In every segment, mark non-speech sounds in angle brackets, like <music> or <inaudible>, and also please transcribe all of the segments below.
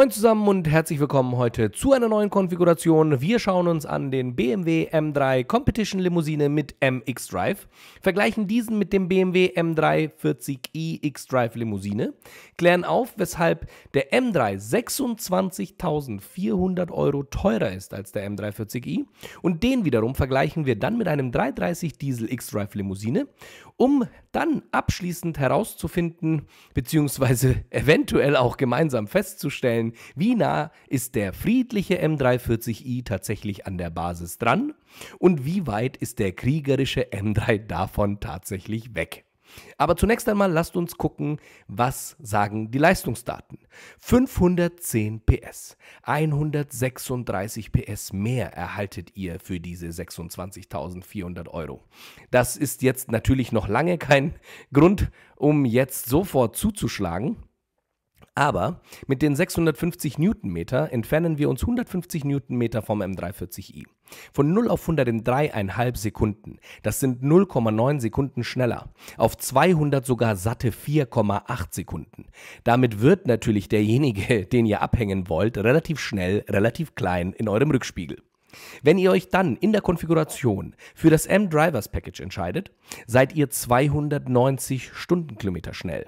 Moin zusammen und herzlich willkommen heute zu einer neuen Konfiguration. Wir schauen uns an den BMW M3 Competition Limousine mit MX Drive, vergleichen diesen mit dem BMW M340i X-Drive Limousine, klären auf, weshalb der M3 26.400 Euro teurer ist als der M340i und den wiederum vergleichen wir dann mit einem 330 Diesel X-Drive Limousine, um dann abschließend herauszufinden bzw. <laughs> eventuell auch gemeinsam festzustellen, wie nah ist der friedliche M340i tatsächlich an der Basis dran und wie weit ist der kriegerische M3 davon tatsächlich weg. Aber zunächst einmal lasst uns gucken, was sagen die Leistungsdaten. 510 PS, 136 PS mehr erhaltet ihr für diese 26.400 Euro. Das ist jetzt natürlich noch lange kein Grund, um jetzt sofort zuzuschlagen. Aber mit den 650 Newtonmeter entfernen wir uns 150 Newtonmeter vom M340i. Von 0 auf 100 in 3,5 Sekunden. Das sind 0,9 Sekunden schneller. Auf 200 sogar satte 4,8 Sekunden. Damit wird natürlich derjenige, <laughs> den ihr abhängen wollt, relativ schnell, relativ klein in eurem Rückspiegel. Wenn ihr euch dann in der Konfiguration für das M-Drivers Package entscheidet, seid ihr 290 Stundenkilometer schnell.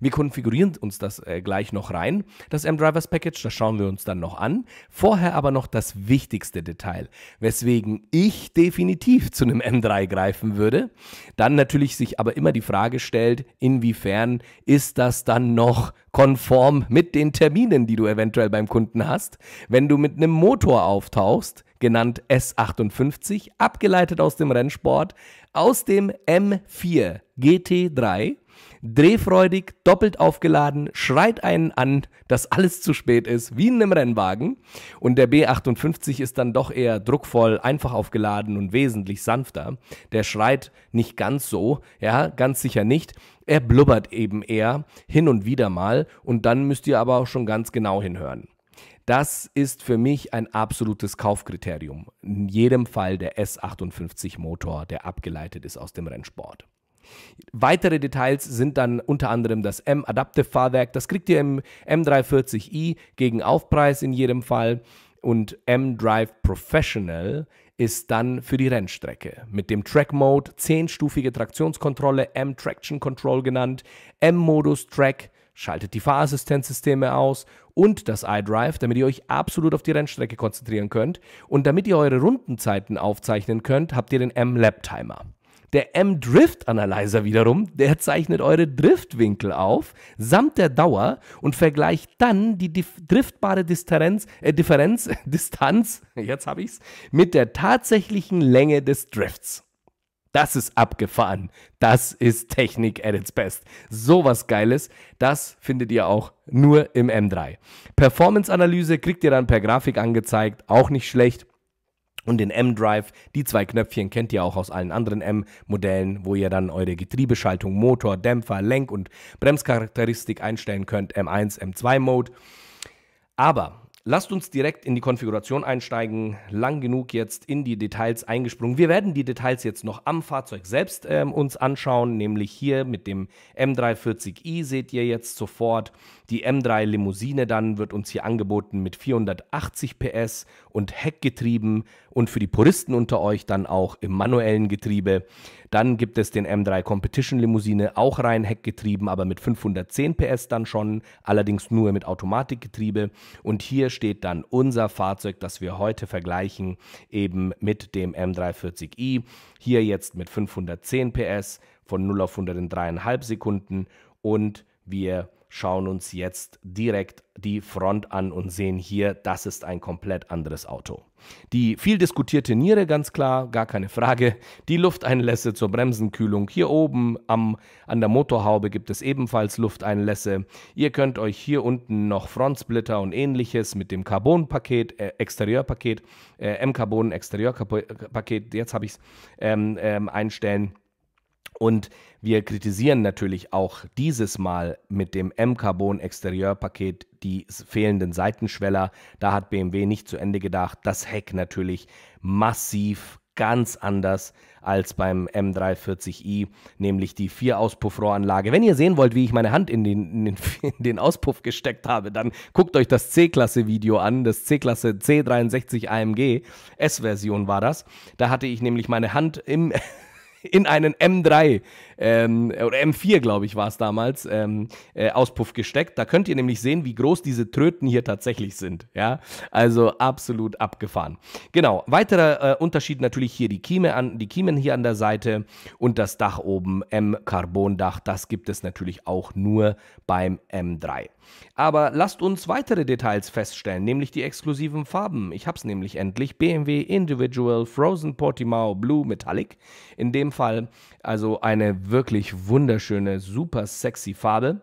Wir konfigurieren uns das äh, gleich noch rein, das M-Drivers Package, das schauen wir uns dann noch an. Vorher aber noch das wichtigste Detail, weswegen ich definitiv zu einem M3 greifen würde. Dann natürlich sich aber immer die Frage stellt, inwiefern ist das dann noch konform mit den Terminen, die du eventuell beim Kunden hast, wenn du mit einem Motor auftauchst, genannt S58, abgeleitet aus dem Rennsport, aus dem M4 GT3 drehfreudig, doppelt aufgeladen, schreit einen an, dass alles zu spät ist, wie in einem Rennwagen. Und der B58 ist dann doch eher druckvoll, einfach aufgeladen und wesentlich sanfter. Der schreit nicht ganz so, ja, ganz sicher nicht. Er blubbert eben eher hin und wieder mal und dann müsst ihr aber auch schon ganz genau hinhören. Das ist für mich ein absolutes Kaufkriterium. In jedem Fall der S58 Motor, der abgeleitet ist aus dem Rennsport. Weitere Details sind dann unter anderem das M-Adaptive-Fahrwerk. Das kriegt ihr im M340i gegen Aufpreis in jedem Fall. Und M-Drive Professional ist dann für die Rennstrecke mit dem Track Mode, 10-stufige Traktionskontrolle, M-Traction Control genannt, M-Modus Track, schaltet die Fahrassistenzsysteme aus und das iDrive, damit ihr euch absolut auf die Rennstrecke konzentrieren könnt. Und damit ihr eure Rundenzeiten aufzeichnen könnt, habt ihr den M-Lab Timer. Der M-Drift-Analyzer wiederum, der zeichnet eure Driftwinkel auf, samt der Dauer und vergleicht dann die dif driftbare Distanz, äh, Differenz, <laughs> Distanz, jetzt habe ich's, mit der tatsächlichen Länge des Drifts. Das ist abgefahren. Das ist Technik at its best. So was Geiles, das findet ihr auch nur im M3. Performance-Analyse kriegt ihr dann per Grafik angezeigt, auch nicht schlecht und den M-Drive. Die zwei Knöpfchen kennt ihr auch aus allen anderen M-Modellen, wo ihr dann eure Getriebeschaltung, Motor, Dämpfer, Lenk- und Bremscharakteristik einstellen könnt. M1, M2-Mode. Aber Lasst uns direkt in die Konfiguration einsteigen. Lang genug jetzt in die Details eingesprungen. Wir werden die Details jetzt noch am Fahrzeug selbst ähm, uns anschauen, nämlich hier mit dem M340i seht ihr jetzt sofort. Die M3 Limousine dann wird uns hier angeboten mit 480 PS und Heckgetrieben und für die Puristen unter euch dann auch im manuellen Getriebe. Dann gibt es den M3 Competition Limousine, auch rein heckgetrieben, aber mit 510 PS dann schon, allerdings nur mit Automatikgetriebe. Und hier steht dann unser Fahrzeug, das wir heute vergleichen, eben mit dem M340i. Hier jetzt mit 510 PS von 0 auf 100 in 3,5 Sekunden und wir schauen uns jetzt direkt die Front an und sehen hier, das ist ein komplett anderes Auto. Die viel diskutierte Niere, ganz klar, gar keine Frage. Die Lufteinlässe zur Bremsenkühlung hier oben am, an der Motorhaube gibt es ebenfalls Lufteinlässe. Ihr könnt euch hier unten noch Frontsplitter und ähnliches mit dem Carbon-Paket, äh, Exterieurpaket, äh, M-Carbon-Exterieurpaket, jetzt habe ich es, ähm, ähm, einstellen. Und wir kritisieren natürlich auch dieses Mal mit dem m carbon exterieurpaket die fehlenden Seitenschweller. Da hat BMW nicht zu Ende gedacht. Das Heck natürlich massiv ganz anders als beim M340i, nämlich die Vier-Auspuffrohranlage. Wenn ihr sehen wollt, wie ich meine Hand in den, in den, <laughs> in den Auspuff gesteckt habe, dann guckt euch das C-Klasse-Video an, das C-Klasse C63 AMG S-Version war das. Da hatte ich nämlich meine Hand im <laughs> in einen M3 ähm, oder M4, glaube ich, war es damals, ähm, äh, Auspuff gesteckt. Da könnt ihr nämlich sehen, wie groß diese Tröten hier tatsächlich sind. Ja, also absolut abgefahren. Genau. Weiterer äh, Unterschied natürlich hier die Kieme an, die Kiemen hier an der Seite und das Dach oben M-Carbon-Dach. Das gibt es natürlich auch nur beim M3. Aber lasst uns weitere Details feststellen, nämlich die exklusiven Farben. Ich habe es nämlich endlich. BMW Individual Frozen Portimao Blue Metallic. In dem jedem Fall also eine wirklich wunderschöne, super sexy Farbe.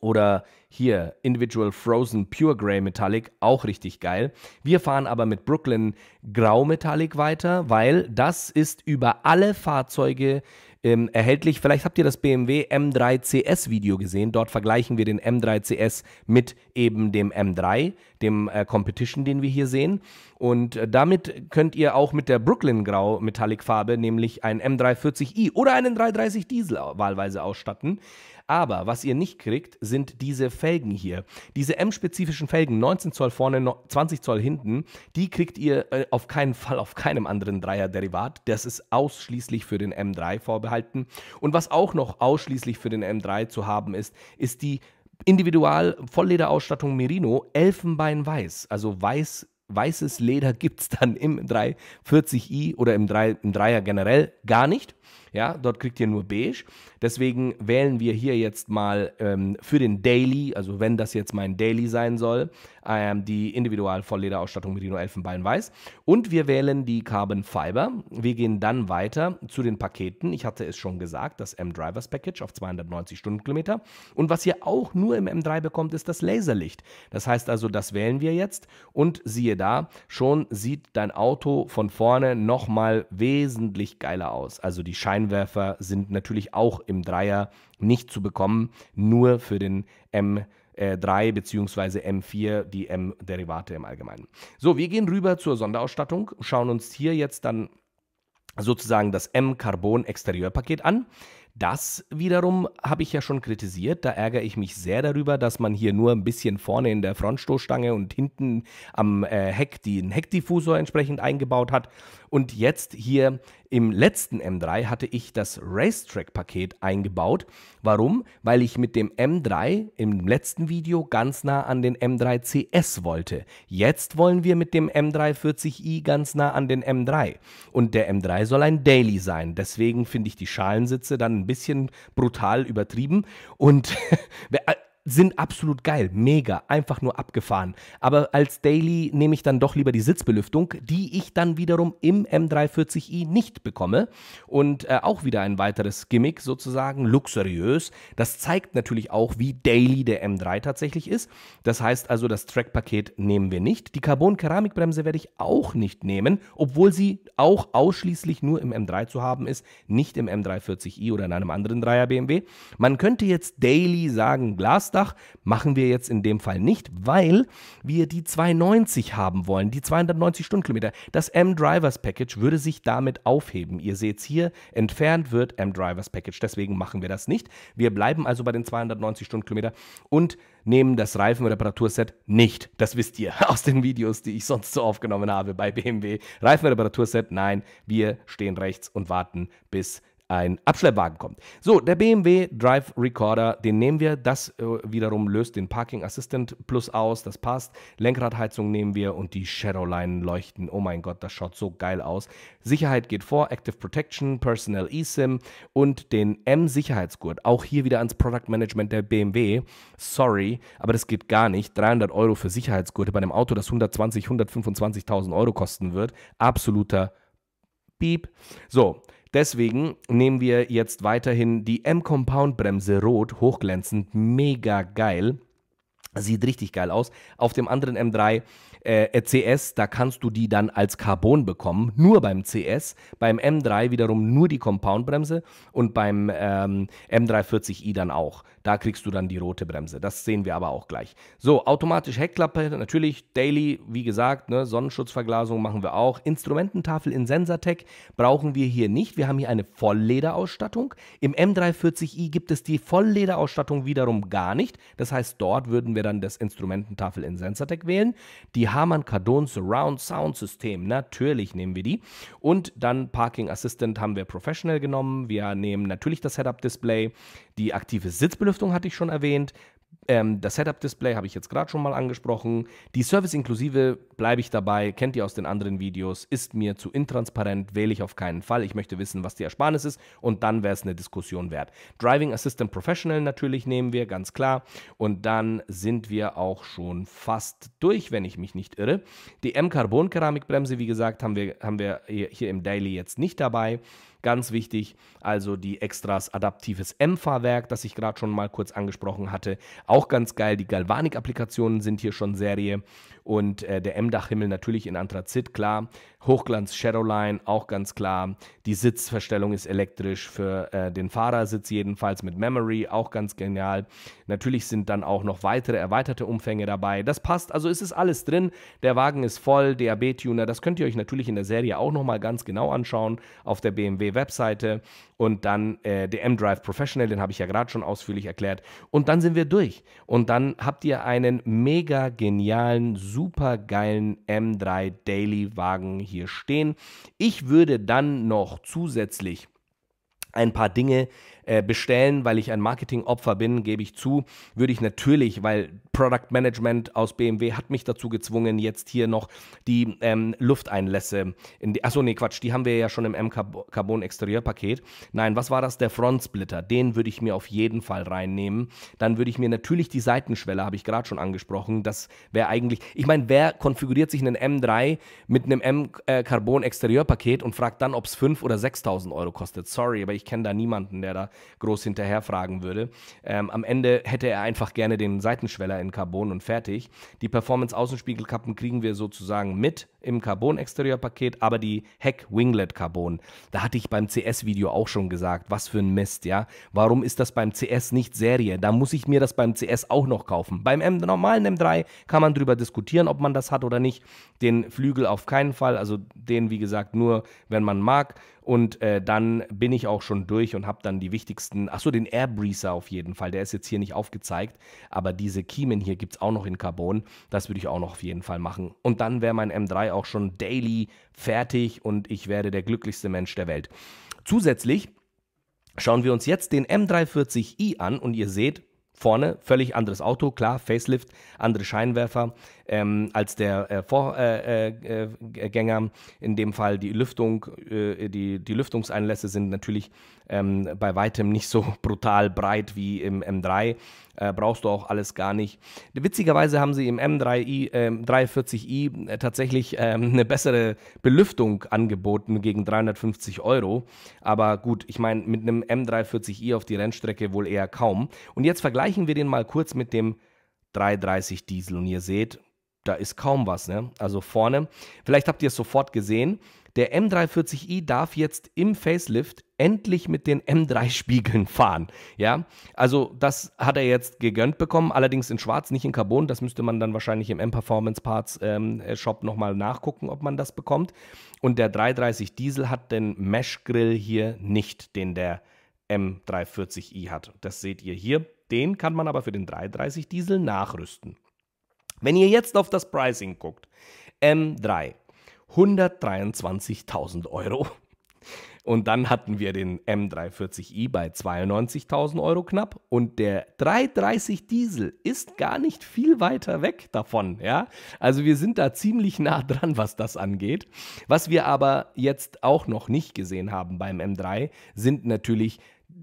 Oder hier Individual Frozen Pure Gray Metallic, auch richtig geil. Wir fahren aber mit Brooklyn Grau Metallic weiter, weil das ist über alle Fahrzeuge ähm, erhältlich. Vielleicht habt ihr das BMW M3 CS Video gesehen. Dort vergleichen wir den M3 CS mit eben dem M3, dem äh, Competition, den wir hier sehen. Und äh, damit könnt ihr auch mit der Brooklyn Grau Metallic Farbe, nämlich einen M340i oder einen 330 Diesel wahlweise ausstatten. Aber was ihr nicht kriegt, sind diese Felgen hier. Diese M-spezifischen Felgen, 19 Zoll vorne, 20 Zoll hinten, die kriegt ihr äh, auf keinen Fall auf keinem anderen Dreier-Derivat. Das ist ausschließlich für den M3 vorbehalten. Und was auch noch ausschließlich für den M3 zu haben ist, ist die Individual Volllederausstattung Merino Elfenbein Weiß, also weiß weißes Leder <laughs> gibt es dann im 340i oder im, 3, im 3er generell gar nicht. Ja, dort kriegt ihr nur beige. Deswegen wählen wir hier jetzt mal ähm, für den Daily, also wenn das jetzt mein Daily sein soll, ähm, die individual Volllederausstattung mit Merino Elfenbein Weiß. Und wir wählen die Carbon Fiber. Wir gehen dann weiter zu den Paketen. Ich hatte es schon gesagt, das M-Drivers Package auf 290 Stundenkilometer. Und was ihr auch nur im M3 bekommt, ist das Laserlicht. Das heißt also, das wählen wir jetzt und siehe da, schon sieht dein Auto von vorne nochmal wesentlich geiler aus. Also die Schein Scheinwerfer sind natürlich auch im Dreier nicht zu bekommen, nur für den M. 3 bzw. M4, die M-Derivate im Allgemeinen. So, wir gehen rüber zur Sonderausstattung, schauen uns hier jetzt dann sozusagen das m carbon exterieurpaket an. Das wiederum habe ich ja schon kritisiert. Da ärgere ich mich sehr darüber, dass man hier nur ein bisschen vorne in der Frontstoßstange und hinten am äh, Heck den Heckdiffusor entsprechend eingebaut hat und jetzt hier im letzten M3 hatte ich das Racetrack-Paket eingebaut. Warum? Weil ich mit dem M3 im letzten Video ganz nah an den M3 CS wollte. Jetzt wollen wir mit dem M340i ganz nah an den M3. Und der M3 soll ein Daily sein. Deswegen finde ich die Schalensitze dann ein bisschen brutal übertrieben. Und <laughs> sind absolut geil, mega, einfach nur abgefahren. Aber als Daily nehme ich dann doch lieber die Sitzbelüftung, die ich dann wiederum im M340i nicht bekomme. Und äh, auch wieder ein weiteres Gimmick sozusagen, luxuriös. Das zeigt natürlich auch, wie Daily der M3 tatsächlich ist. Das heißt also, das Track-Paket nehmen wir nicht. Die Carbon-Keramikbremse werde ich auch nicht nehmen, obwohl sie auch ausschließlich nur im M3 zu haben ist, nicht im M340i oder in einem anderen 3er BMW. Man könnte jetzt Daily sagen, Glas Glasdach machen wir jetzt in dem Fall nicht, weil wir die 290 haben wollen, die 290 Stundenkilometer. Das M-Drivers Package würde sich damit aufheben. Ihr seht es hier, entfernt wird M-Drivers Package. Deswegen machen wir das nicht. Wir bleiben also bei den 290 Stundenkilometer und nehmen das Reifenreparaturset nicht. Das wisst ihr <laughs> aus den Videos, die ich sonst so aufgenommen habe bei BMW. Reifenreparaturset, nein, wir stehen rechts und warten bis ein Abschleppwagen kommt. So, der BMW Drive Recorder, den nehmen wir. Das äh, wiederum löst den Parking Assistant Plus aus. Das passt. Lenkradheizung nehmen wir und die Shadowline leuchten. Oh mein Gott, das schaut so geil aus. Sicherheit geht vor. Active Protection, Personal eSIM und den M-Sicherheitsgurt. Auch hier wieder ans Product Management der BMW. Sorry, aber das geht gar nicht. 300 Euro für Sicherheitsgurte bei einem Auto, das 120, 125.000 Euro kosten wird. Absoluter Beep. So, Deswegen nehmen wir jetzt weiterhin die M-Compound-Bremse Rot, hochglänzend, mega geil. Sieht richtig geil aus. Auf dem anderen M3 äh, äh CS, da kannst du die dann als Carbon bekommen, nur beim CS, beim M3 wiederum nur die Compoundbremse und beim ähm, M340i dann auch. Da kriegst du dann die rote Bremse. Das sehen wir aber auch gleich. So, automatisch Heckklappe, natürlich Daily, wie gesagt, ne, Sonnenschutzverglasung machen wir auch. Instrumententafel in Sensatec brauchen wir hier nicht. Wir haben hier eine Volllederausstattung. Im M340i gibt es die Volllederausstattung wiederum gar nicht. Das heißt, dort würden wir dann das Instrumententafel in Sensatec wählen. Die Harman Kardon Surround Sound System. Natürlich nehmen wir die. Und dann Parking Assistant haben wir Professional genommen. Wir nehmen natürlich das Head-Up Display. Die aktive Sitzbelüftung hatte ich schon erwähnt. Ähm, das Setup-Display habe ich jetzt gerade schon mal angesprochen. Die Service-Inklusive bleibe ich dabei, kennt ihr aus den anderen Videos, ist mir zu intransparent, wähle ich auf keinen Fall. Ich möchte wissen, was die Ersparnis ist und dann wäre es eine Diskussion wert. Driving Assistant Professional natürlich nehmen wir, ganz klar. Und dann sind wir auch schon fast durch, wenn ich mich nicht irre. Die M-Carbon-Keramikbremse, wie gesagt, haben wir, haben wir hier im Daily jetzt nicht dabei. Ganz wichtig, also die Extras adaptives M-Fahrwerk, das ich gerade schon mal kurz angesprochen hatte. Auch ganz geil, die Galvanik-Applikationen sind hier schon Serie. Und äh, der M-Dachhimmel natürlich in Anthrazit, klar. Hochglanz Shadowline, auch ganz klar. Die Sitzverstellung ist elektrisch für äh, den Fahrersitz jedenfalls mit Memory, auch ganz genial. Natürlich sind dann auch noch weitere erweiterte Umfänge dabei. Das passt, also es ist alles drin. Der Wagen ist voll, DAB-Tuner, das könnt ihr euch natürlich in der Serie auch nochmal ganz genau anschauen auf der BMW Webseite und dann äh, m Drive Professional, den habe ich ja gerade schon ausführlich erklärt. Und dann sind wir durch. Und dann habt ihr einen mega genialen, super geilen M3 Daily Wagen hier stehen. Ich würde dann noch zusätzlich ein paar Dinge äh, bestellen, weil ich ein Marketingopfer bin, gebe ich zu. Würde ich natürlich, weil Product Management aus BMW hat mich dazu gezwungen, jetzt hier noch die ähm, Lufteinlässe. In die, achso, nee, Quatsch, die haben wir ja schon im m carbon exterieurpaket Nein, was war das? Der Frontsplitter. Den würde ich mir auf jeden Fall reinnehmen. Dann würde ich mir natürlich die Seitenschwelle, habe ich gerade schon angesprochen. Das wäre eigentlich, ich meine, wer konfiguriert sich einen M3 mit einem m äh, carbon exterieurpaket und fragt dann, ob es 5.000 oder 6.000 Euro kostet? Sorry, aber ich kenne da niemanden, der da groß hinterherfragen würde. Ähm, am Ende hätte er einfach gerne den Seitenschweller in Carbon und fertig. Die Performance-Außenspiegelkappen kriegen wir sozusagen mit im Carbon-Exterieur-Paket, aber die Heck Winglet Carbon. Da hatte ich beim CS-Video auch schon gesagt, was für ein Mist, ja. Warum ist das beim CS nicht Serie? Da muss ich mir das beim CS auch noch kaufen. Beim M normalen M3 kann man drüber diskutieren, ob man das hat oder nicht. Den Flügel auf keinen Fall, also den, wie gesagt, nur wenn man mag. Und äh, dann bin ich auch schon durch und habe dann die wichtigsten, achso, den Air Breezer auf jeden Fall, der ist jetzt hier nicht aufgezeigt, aber diese Kiemen hier gibt es auch noch in Carbon, das würde ich auch noch auf jeden Fall machen. Und dann wäre mein M3 auch schon daily fertig und ich werde der glücklichste Mensch der Welt. Zusätzlich schauen wir uns jetzt den M340i an und ihr seht, Vorne völlig anderes Auto, klar, Facelift, andere Scheinwerfer ähm, als der äh, Vorgänger. Äh, äh, in dem Fall die Lüftung, äh, die, die Lüftungseinlässe sind natürlich ähm, bei weitem nicht so <laughs> brutal breit wie im M3. Äh, brauchst du auch alles gar nicht. Witzigerweise haben sie im M3i, äh, 340i äh, tatsächlich ähm, <laughs> eine bessere Belüftung angeboten gegen 350 Euro. Aber gut, ich meine, mit einem M340i auf die Rennstrecke wohl eher kaum. Und jetzt vergleichen wir den mal kurz mit dem 330 Diesel. Und ihr seht, da ist kaum was. Ne? Also vorne, vielleicht habt ihr es sofort gesehen, der M340i darf jetzt im Facelift endlich mit den M3-Spiegeln fahren. Ja, also das hat er jetzt gegönnt bekommen, allerdings in Schwarz, nicht in Carbon. Das müsste man dann wahrscheinlich im M-Performance Parts ähm, Shop nochmal nachgucken, ob man das bekommt. Und der 330 Diesel hat den Mesh-Grill hier nicht, den der M340i hat. Das seht ihr hier. Den kann man aber für den 330 Diesel nachrüsten. Wenn ihr jetzt auf das Pricing guckt, M3 123.000 Euro. Und dann hatten wir den M340i bei 92.000 Euro knapp und der 330 Diesel ist gar nicht viel weiter weg davon. Ja? Also wir sind da ziemlich nah dran, was das angeht. Was wir aber jetzt auch noch nicht gesehen haben beim M3 sind natürlich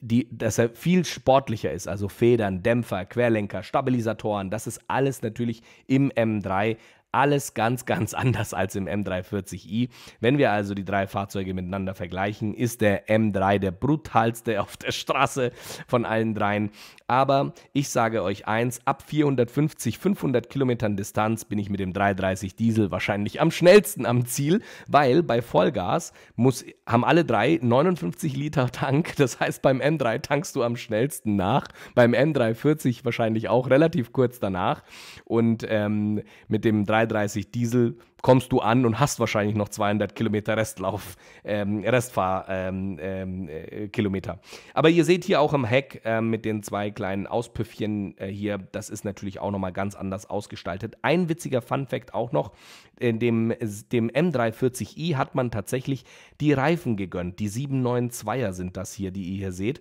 die, dass er viel sportlicher ist, also Federn, Dämpfer, Querlenker, Stabilisatoren, das ist alles natürlich im M3 alles ganz, ganz <laughs> anders als im M340i. Wenn wir also die drei Fahrzeuge miteinander vergleichen, ist der M3 der brutalste auf der Straße von allen dreien. Aber ich sage euch eins, ab 450, 500 Kilometern Distanz bin ich mit dem 330 Diesel wahrscheinlich am schnellsten am Ziel, weil bei Vollgas muss, haben alle drei 59 Liter Tank. <laughs> Das heißt, beim M3 tankst du am schnellsten nach, beim M340 wahrscheinlich auch relativ kurz danach. Und ähm, mit dem 3 330 Diesel kommst du an und hast wahrscheinlich noch 200 Kilometer Restlauf, ähm, Restfahrkilometer. Ähm, ähm, äh, Aber ihr seht hier auch im Heck äh, mit den zwei kleinen Auspüffchen äh, hier, das ist natürlich auch nochmal ganz anders ausgestaltet. Ein witziger Fun-Fact auch noch, in dem, dem M340i hat man tatsächlich die Reifen gegönnt. Die 792er sind das hier, die ihr hier seht.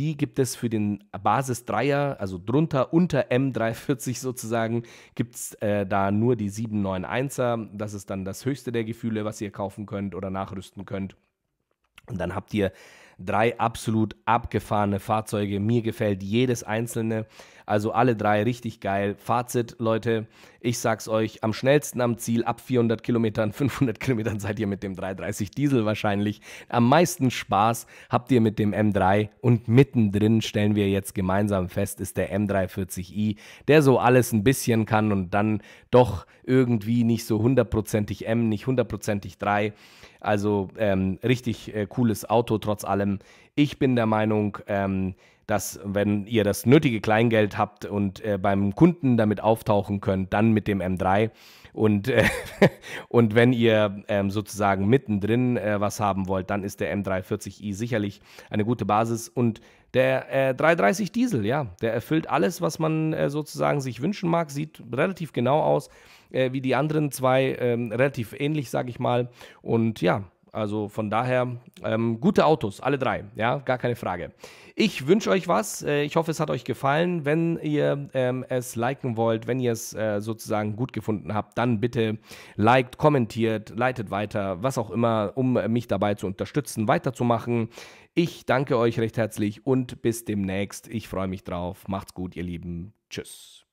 Die gibt es für den Basis 3er, also drunter unter M340 sozusagen, gibt es äh, da nur die 791er. Das ist dann das höchste der Gefühle, was ihr kaufen könnt oder nachrüsten könnt. Und dann habt ihr Drei absolut abgefahrene Fahrzeuge. Mir gefällt jedes einzelne. Also alle drei richtig geil. Fazit, Leute, ich sag's euch, am schnellsten am Ziel, ab 400 Kilometern, 500 <laughs> Kilometern seid ihr mit dem 330 Diesel wahrscheinlich. Am meisten Spaß habt ihr mit dem M3 und mittendrin stellen wir jetzt gemeinsam fest, ist der M340i, der so alles ein bisschen kann und dann doch irgendwie nicht so hundertprozentig M, nicht hundertprozentig 3. Also ähm, richtig äh, cooles Auto trotz allem werden. Ähm, ich bin der Meinung, ähm, dass wenn ihr das nötige Kleingeld habt und äh, beim Kunden damit auftauchen könnt, dann mit dem M3. Und, äh, <laughs> und wenn ihr ähm, sozusagen mittendrin äh, was haben wollt, dann ist der M340i sicherlich eine gute Basis. Und der 330 äh, Diesel, ja, der erfüllt alles, was man äh, sozusagen sich wünschen mag, sieht relativ genau aus äh, wie die anderen zwei, ähm, relativ ähnlich, sage ich mal. Und ja, also von daher, ähm, gute Autos, alle drei, ja, gar keine Frage. Ich wünsche euch was. Äh, ich hoffe, es hat euch gefallen. Wenn ihr ähm, es liken wollt, wenn ihr es äh, sozusagen gut gefunden habt, dann bitte liked, kommentiert, leitet weiter, was auch immer, um mich dabei zu unterstützen, weiterzumachen. Ich danke euch recht herzlich und bis demnächst. Ich freue mich drauf. Macht's gut, ihr Lieben. Tschüss.